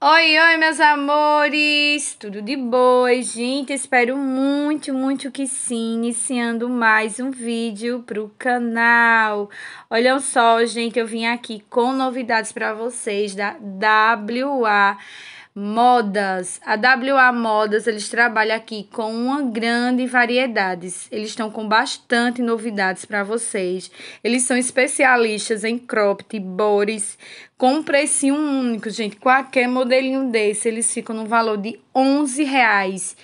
Oi, oi, meus amores! Tudo de boa, gente? Espero muito, muito que sim, iniciando mais um vídeo pro canal. Olha só, gente, eu vim aqui com novidades para vocês da WA Modas. A WA Modas, eles trabalham aqui com uma grande variedade. Eles estão com bastante novidades para vocês. Eles são especialistas em cropped, bores, com um preço único, gente. Qualquer modelinho desse, eles ficam no valor de R$ 11,00.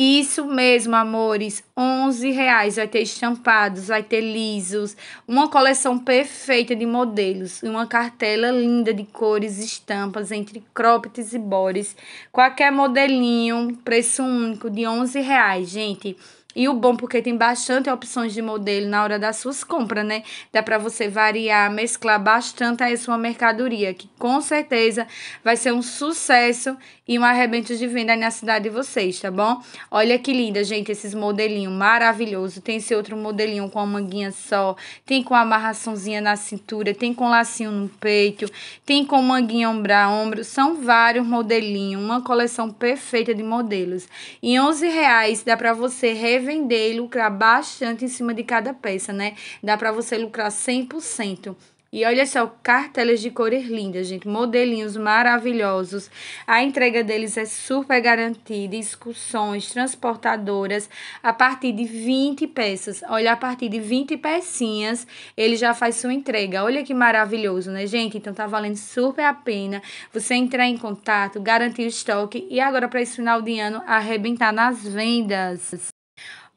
Isso mesmo, amores. onze reais. Vai ter estampados, vai ter lisos. Uma coleção perfeita de modelos. Uma cartela linda de cores, estampas entre cropped e bores. Qualquer modelinho, preço único de onze reais, gente. E o bom porque tem bastante opções de modelo na hora das suas compras, né? Dá para você variar, mesclar bastante aí sua mercadoria, que com certeza vai ser um sucesso e um arrebento de venda aí na cidade de vocês, tá bom? Olha que linda, gente, esses modelinhos maravilhoso. Tem esse outro modelinho com a manguinha só, tem com a amarraçãozinha na cintura, tem com lacinho no peito, tem com manguinha ombro a ombro. São vários modelinhos, uma coleção perfeita de modelos. Em 11 reais dá para você rever vender e lucrar bastante em cima de cada peça, né? Dá para você lucrar 100%. E olha só, cartelas de cores lindas, gente. Modelinhos maravilhosos. A entrega deles é super garantida. Excursões, transportadoras. A partir de 20 peças. Olha, a partir de 20 pecinhas, ele já faz sua entrega. Olha que maravilhoso, né, gente? Então tá valendo super a pena você entrar em contato, garantir o estoque e agora para esse final de ano arrebentar nas vendas.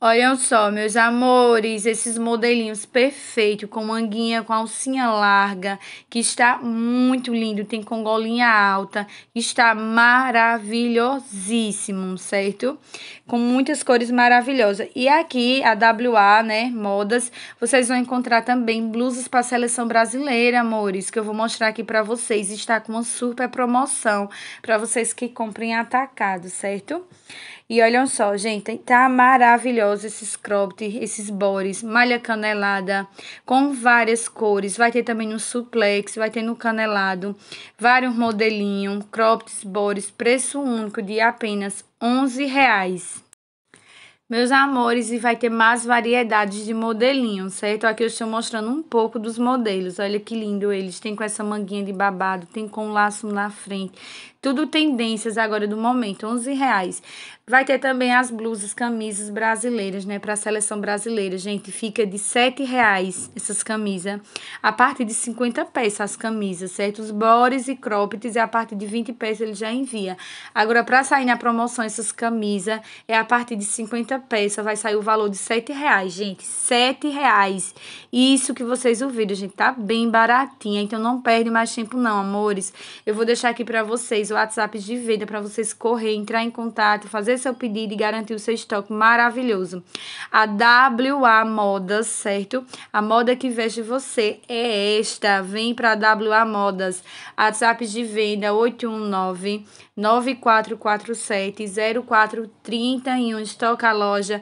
Olham só, meus amores, esses modelinhos perfeitos, com manguinha, com alcinha larga, que está muito lindo, tem com golinha alta, está maravilhosíssimo, certo? Com muitas cores maravilhosas. E aqui, a WA, né, Modas, vocês vão encontrar também blusas para a seleção brasileira, amores, que eu vou mostrar aqui para vocês. Está com uma super promoção para vocês que comprem atacado, certo? E olham só, gente, tá maravilhoso esses cropped, esses bores, malha canelada, com várias cores. Vai ter também no suplex, vai ter no canelado, vários modelinhos, cropped, bores, preço único de apenas 11 reais. Meus amores, e vai ter mais variedades de modelinho, certo? Aqui eu estou mostrando um pouco dos modelos. Olha que lindo eles. Tem com essa manguinha de babado, tem com um laço na frente. Tudo tendências agora do momento, 11 reais. Vai ter também as blusas, camisas brasileiras, né? Para a seleção brasileira, gente, fica de 7 reais essas camisas. A partir de 50 peças as camisas, certo? Os bores e é a partir de 20 peças ele já envia. Agora, para sair na promoção essas camisas, é a partir de 50 peça vai sair o valor de sete reais, gente. Sete reais. Isso que vocês ouviram, gente, tá bem baratinha. Então não perde mais tempo não, amores. Eu vou deixar aqui para vocês o WhatsApp de venda para vocês correr, entrar em contato, fazer seu pedido e garantir o seu estoque maravilhoso. A WA Modas, certo? A moda que veste você é esta. Vem para WA Modas. WhatsApp de venda 819 9447 0431 Estoca Loja loja.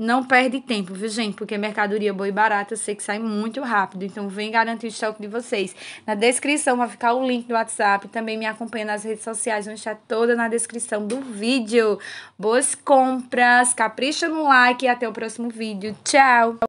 Não perde tempo, viu, gente? Porque mercadoria boa e barata eu sei que sai muito rápido. Então, vem garantir o estoque de vocês. Na descrição vai ficar o link do WhatsApp. Também me acompanha nas redes sociais. Vão estar toda na descrição do vídeo. Boas compras. Capricha no like e até o próximo vídeo. Tchau!